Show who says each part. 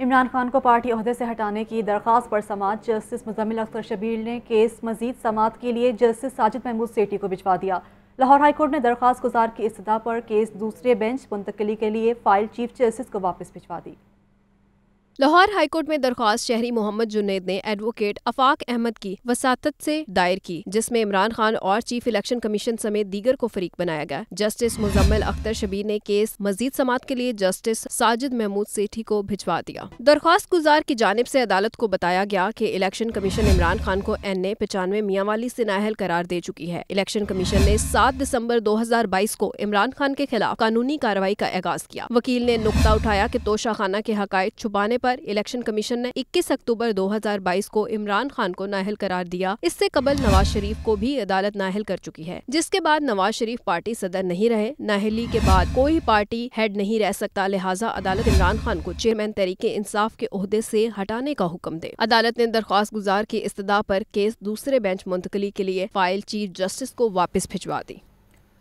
Speaker 1: इमरान खान को पार्टी अहदे से हटाने की दरख्वास्त पर समात जस्टिस मुजमिल अख्तर शबीर ने केस मजीद समात के लिए जस्टिस साजिद महमूद सेठी को भिजवा दिया लाहौर हाईकोर्ट ने दरख्वास्त गुजार की इस्तः पर केस दूसरे बेंच मुंतकली के लिए फाइल चीफ जस्टिस को वापस भिजवा दी
Speaker 2: लाहौर हाईकोर्ट में दरख्वास्त शहरी मोहम्मद जुनेद ने एडवोकेट अफाक अहमद की वसात से दायर की जिसमें इमरान खान और चीफ इलेक्शन कमीशन समेत दीगर को फरीक बनाया गया जस्टिस मुजम्मल अख्तर शबीर ने केस मजीद समात के लिए जस्टिस साजिद महमूद सेठी को भिजवा दिया दरख्वास्त गुजार की जानब ऐसी अदालत को बताया गया की इलेक्शन कमीशन इमरान खान को एन ए पचानवे वाली ऐसी नाहल करार दे चुकी है इलेक्शन कमीशन ने सात दिसम्बर दो हजार बाईस को इमरान खान के खिलाफ कानूनी कार्रवाई का आगाज किया वकील ने नुकता उठाया की तोशाखाना के हक छुपाने पर इलेक्शन कमीशन ने 21 अक्टूबर 2022 को इमरान खान को नाहल करार दिया इससे कबल नवाज शरीफ को भी अदालत नाहल कर चुकी है जिसके बाद नवाज शरीफ पार्टी सदर नहीं रहे नाहली के बाद कोई पार्टी हेड नहीं रह सकता लिहाजा अदालत इमरान खान को चेयरमैन तरीके इंसाफ के अहदे ऐसी हटाने का हुक्म दे अदालत ने दरख्वास्त गुजार की इस्तः आरोप केस दूसरे बेंच मुंतकली के लिए फाइल चीफ जस्टिस को वापस भिजवा दी